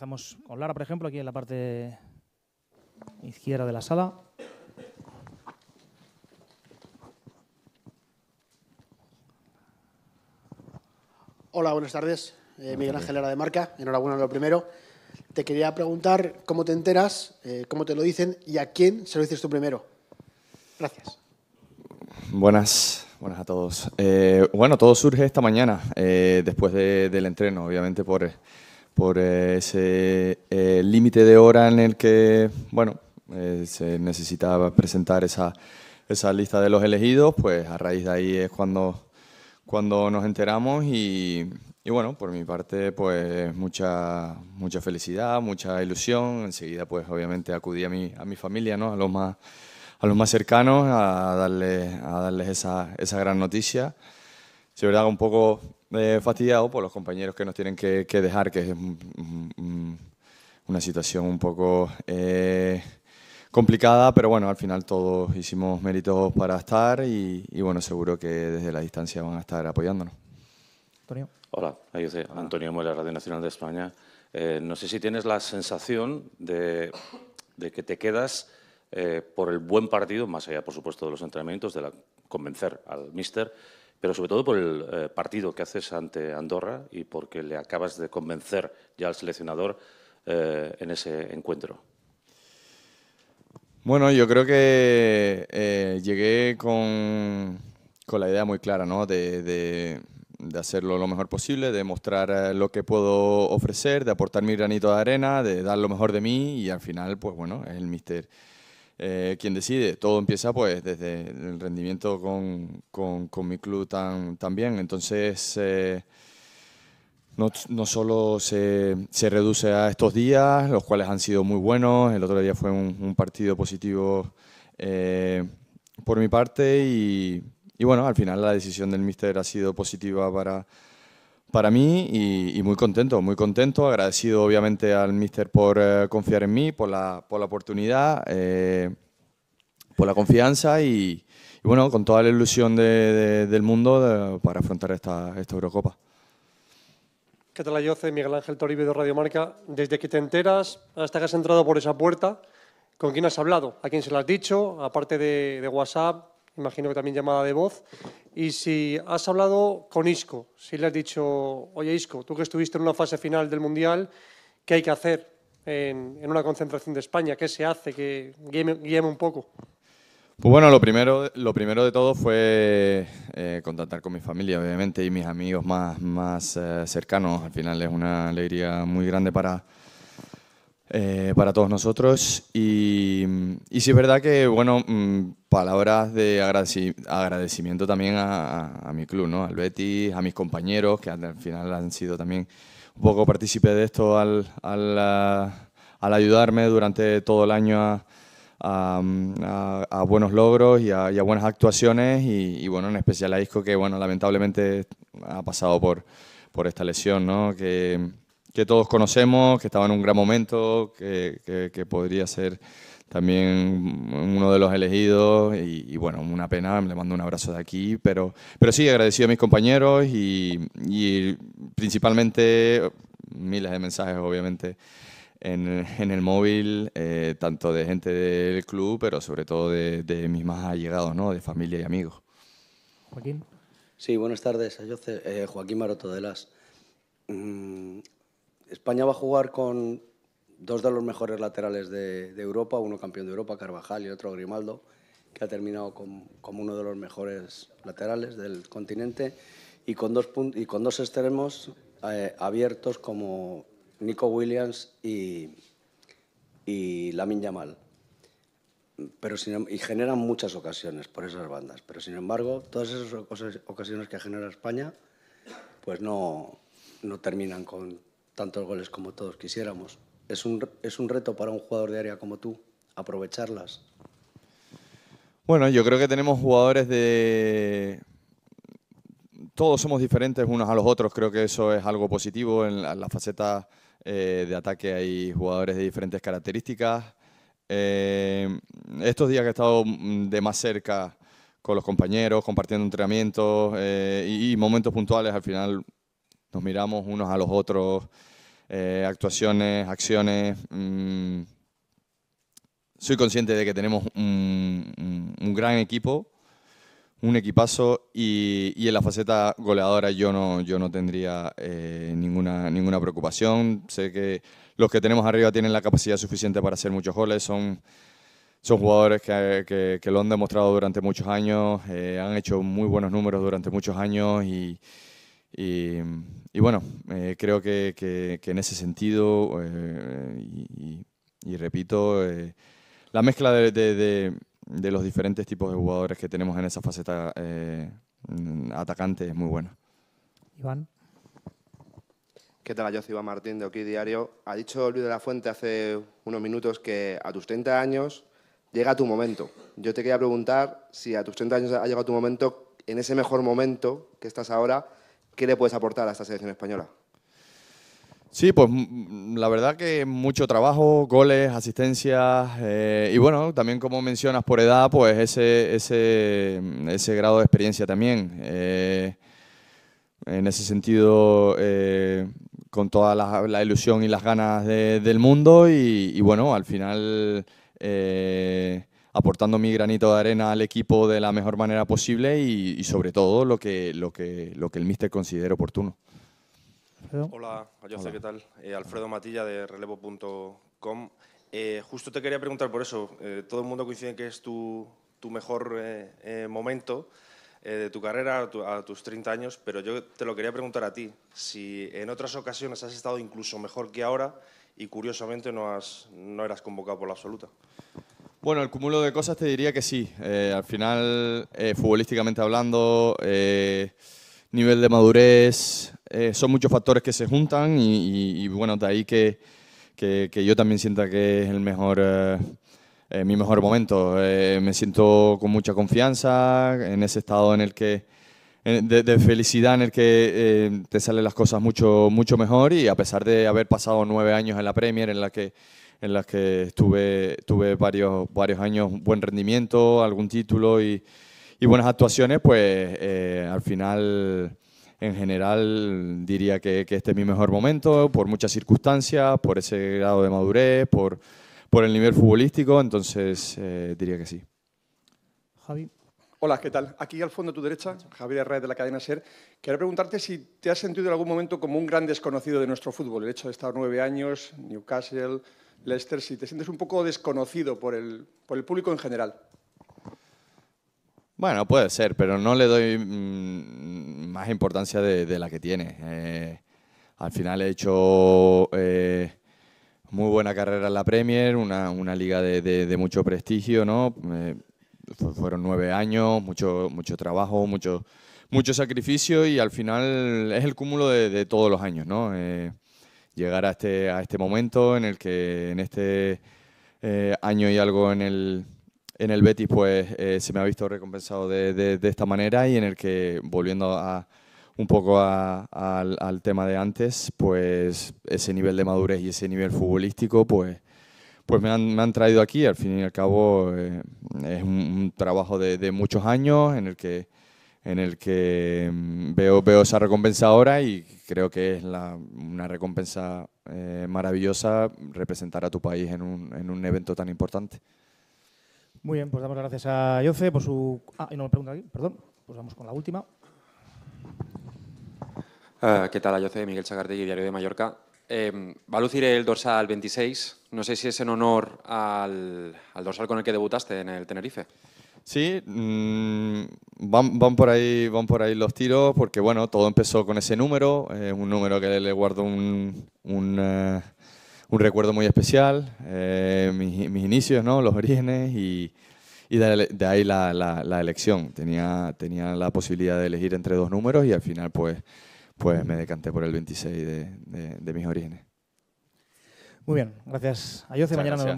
Empezamos con Lara, por ejemplo, aquí en la parte izquierda de la sala. Hola, buenas tardes. Eh, Miguel Ángel Lara de Marca. Enhorabuena lo primero. Te quería preguntar cómo te enteras, eh, cómo te lo dicen y a quién se lo dices tú primero. Gracias. Buenas, buenas a todos. Eh, bueno, todo surge esta mañana, después del entreno, obviamente por por eh, ese eh, límite de hora en el que, bueno, eh, se necesitaba presentar esa, esa, lista de los elegidos, pues a raíz de ahí es cuando, cuando nos enteramos y, bueno, por mi parte, pues mucha, mucha felicidad, mucha ilusión, enseguida pues obviamente acudí a mi, a mi familia, ¿no? A los más a los más cercanos a darles, a darles esa, esa gran noticia. si verdad, un poco eh, fastidiado por los compañeros que nos tienen que, dejar, que es una situación un poco eh, complicada, pero bueno, al final todos hicimos méritos para estar y, bueno, seguro que desde la distancia van a estar apoyándonos. Antonio. Hola, dice Antonio Muela, Radio Nacional de España. Eh, no sé si tienes la sensación de, que te quedas eh, por el buen partido, más allá, por supuesto, de los entrenamientos, de la, convencer al míster, pero sobre todo por el eh, partido que haces ante Andorra y porque le acabas de convencer ya al seleccionador eh, en ese encuentro. Bueno, yo creo que eh, llegué con, con, la idea muy clara, ¿no? De, de, de, hacerlo lo mejor posible, de mostrar lo que puedo ofrecer, de aportar mi granito de arena, de dar lo mejor de mí y al final, pues bueno, es el mister eh, quien decide. Todo empieza pues desde el rendimiento con, con, mi club tan, bien. Entonces eh, no, no, solo se, se, reduce a estos días, los cuales han sido muy buenos. El otro día fue un, partido positivo eh, por mi parte y, y bueno, al final la decisión del míster ha sido positiva para para mí y, muy contento, muy contento, agradecido obviamente al míster por eh, confiar en mí, por la, por la oportunidad, eh, por la confianza y, bueno, con toda la ilusión del mundo para afrontar esta, esta Eurocopa. ¿Qué tal, Ayoce? Miguel Ángel Toribio de Radio Marca. Desde que te enteras hasta que has entrado por esa puerta, ¿con quién has hablado? ¿A quién se lo has dicho? Aparte de, de WhatsApp, imagino que también llamada de voz, y si has hablado con Isco, si le has dicho, oye Isco, tú que estuviste en una fase final del Mundial, ¿qué hay que hacer en, en una concentración de España? ¿Qué se hace? Que guíame, un poco. Pues bueno, lo primero, lo primero de todo fue eh, contactar con mi familia, obviamente, y mis amigos más, más eh, cercanos. Al final es una alegría muy grande para eh, para todos nosotros. Y, si sí es verdad que, bueno, mm, palabras de agradecimiento también a, mi club, ¿no? Al Betis, a mis compañeros, que al final han sido también un poco partícipes de esto al, ayudarme durante todo el año a, buenos logros y a, buenas actuaciones. Y, bueno, en especial a Isco, que, bueno, lamentablemente ha pasado por, por esta lesión, ¿no? Que, que todos conocemos, que estaba en un gran momento, que, que, podría ser también uno de los elegidos y, bueno, una pena, le mando un abrazo de aquí, pero, pero sí, agradecido a mis compañeros y, y principalmente miles de mensajes obviamente en, en el móvil, eh, tanto de gente del club, pero sobre todo de, de, mis más allegados, ¿no? de familia y amigos. Joaquín. Sí, buenas tardes, eh, Joaquín Maroto de las. Mm, España va a jugar con dos de los mejores laterales de, Europa, uno campeón de Europa, Carvajal, y otro Grimaldo, que ha terminado como uno de los mejores laterales del continente, y con dos, extremos eh, abiertos como Nico Williams y, Lamin Yamal. Pero em-, y generan muchas ocasiones por esas bandas, pero sin embargo, todas esas ocasiones que genera España, pues no terminan con tantos goles como todos quisiéramos. ¿Es un, reto para un jugador de área como tú aprovecharlas? Bueno, yo creo que tenemos jugadores de... Todos somos diferentes unos a los otros, creo que eso es algo positivo. En la, faceta eh, de ataque hay jugadores de diferentes características. Eh, estos días que he estado mm, de más cerca con los compañeros, compartiendo entrenamientos eh, y momentos puntuales, al final nos miramos unos a los otros, eh, actuaciones, acciones. Mm, soy consciente de que tenemos un, gran equipo, un equipazo y, en la faceta goleadora yo no, yo no tendría eh, ninguna, ninguna preocupación. Sé que los que tenemos arriba tienen la capacidad suficiente para hacer muchos goles, son, son jugadores que, que, lo han demostrado durante muchos años, eh, han hecho muy buenos números durante muchos años y, y, bueno, eh, creo que, que, en ese sentido, eh, y, repito, eh, la mezcla de, de, de, los diferentes tipos de jugadores que tenemos en esa faceta mm, atacante es muy buena. Iván. ¿Qué tal? Yo soy Iván Martín de Oki Diario. Ha dicho Luis de la Fuente hace unos minutos que a tus 30 años llega tu momento. Yo te quería preguntar si a tus 30 años ha llegado tu momento, en ese mejor momento que estás ahora, ¿Qué le puedes aportar a esta selección española? Sí, pues mm, mm, la verdad que mucho trabajo, goles, asistencias eh, y bueno, también como mencionas por edad, pues ese, ese, mm, grado de experiencia también. Eh, en ese sentido, eh, con toda la, ilusión y las ganas del mundo y, bueno, al final aportando mi granito de arena al equipo de la mejor manera posible y, sobre todo lo que, lo, que, lo que el míster considere oportuno. Hola, ¿qué tal? Eh, Alfredo Matilla de relevo.com. Eh, justo te quería preguntar por eso. Eh, todo el mundo coincide en que es tu, mejor momento de tu carrera a, tus 30 años, pero yo te lo quería preguntar a ti. Si en otras ocasiones has estado incluso mejor que ahora y curiosamente no, has, no eras convocado por la absoluta. Bueno, el cúmulo de cosas te diría que sí. Eh, al final, eh, futbolísticamente hablando, eh, nivel de madurez, son muchos factores que se juntan y, bueno, de ahí que, que, yo también sienta que es el mejor, mi mejor momento. me siento con mucha confianza en ese estado en el que de, felicidad en el que eh, te salen las cosas mucho, mucho mejor y a pesar de haber pasado nueve años en la Premier, en la que en las que estuve, tuve varios, varios años buen rendimiento, algún título y, buenas actuaciones, pues eh, al final, en general, diría que, este es mi mejor momento, por muchas circunstancias, por ese grado de madurez, por, por el nivel futbolístico, entonces eh, diría que sí. Javi. Hola, ¿qué tal? Aquí al fondo a tu derecha, Javier Herrera de la cadena SER. Quiero preguntarte si te has sentido en algún momento como un gran desconocido de nuestro fútbol. El hecho de estar nueve años, Newcastle, Leicester, si te sientes un poco desconocido por el, público en general. Bueno, puede ser, pero no le doy mm, más importancia de, la que tiene. Eh, al final he hecho eh, muy buena carrera en la Premier, una, liga de, mucho prestigio, ¿no? Eh, fueron nueve años, mucho, mucho trabajo, mucho, mucho sacrificio y al final es el cúmulo de, todos los años, ¿no? Eh, llegar a este, a este momento en el que en este eh, año y algo en el, en el Betis pues eh, se me ha visto recompensado de, de, esta manera y en el que volviendo a un poco al, al, tema de antes, pues ese nivel de madurez y ese nivel futbolístico, pues pues me han, me han, traído aquí. Al fin y al cabo eh, es un, trabajo de, de, muchos años en el que, en el que mm, veo, veo esa recompensa ahora y creo que es la, una recompensa eh, maravillosa representar a tu país en un, en un evento tan importante. Muy bien, pues damos las gracias a Yoce por su... Ah, y no me pregunta aquí, perdón. Pues vamos con la última. Ah, ¿Qué tal, Yoce Miguel Chagartegui, Diario de Mallorca. Em, va a lucir el dorsal 26. No sé si es en honor al, dorsal con el que debutaste en el Tenerife. Sí, mm, van, por ahí, van por ahí los tiros, porque bueno, todo empezó con ese número, un número que le guardo un, eh, recuerdo muy especial, eh, mis, inicios, ¿no? los orígenes y, de, ahí la, elección. Tenía, tenía la posibilidad de elegir entre dos números y al final pues pues me decanté por el 26 de, mis orígenes. Muy bien, gracias. Ayoce, mañana nos vemos.